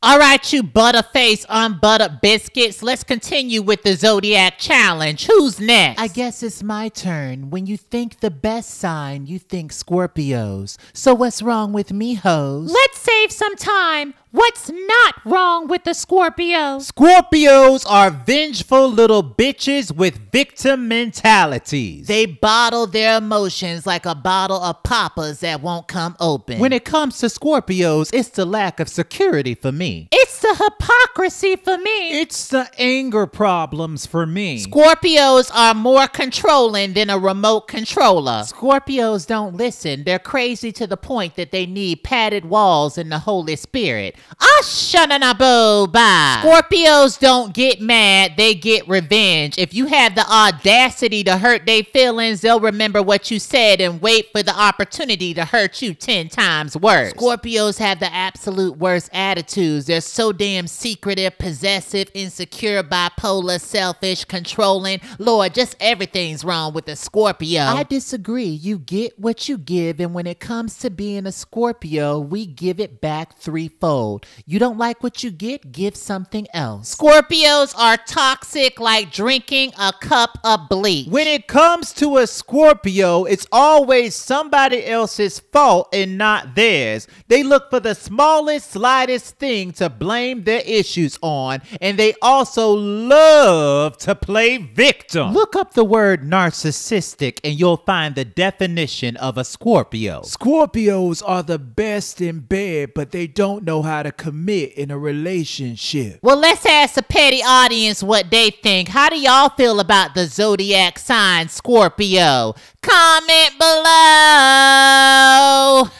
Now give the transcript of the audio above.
All right, you butterface, unbuttered um, biscuits, let's continue with the zodiac challenge. Who's next? I guess it's my turn. When you think the best sign, you think Scorpios. So what's wrong with me, hoes? Let's say save some time, what's not wrong with the Scorpio? Scorpios are vengeful little bitches with victim mentalities. They bottle their emotions like a bottle of poppers that won't come open. When it comes to Scorpios, it's the lack of security for me. It's the hypocrisy for me. It's the anger problems for me. Scorpios are more controlling than a remote controller. Scorpios don't listen. They're crazy to the point that they need padded walls and the Holy Spirit. Ashananabo ba. Scorpios don't get mad, they get revenge. If you have the audacity to hurt their feelings, they'll remember what you said and wait for the opportunity to hurt you 10 times worse. Scorpios have the absolute worst attitudes. They're so damn secretive, possessive, insecure, bipolar, selfish, controlling. Lord, just everything's wrong with a Scorpio. I disagree. You get what you give, and when it comes to being a Scorpio, we give it back threefold. You don't like what you get, give something else. Scorpios are toxic like drinking a cup of bleach. When it comes to a Scorpio, it's always somebody else's fault and not theirs. They look for the smallest, slightest thing to blame blame their issues on, and they also love to play victim. Look up the word narcissistic and you'll find the definition of a Scorpio. Scorpios are the best in bed, but they don't know how to commit in a relationship. Well, let's ask the petty audience what they think. How do y'all feel about the zodiac sign Scorpio? Comment below.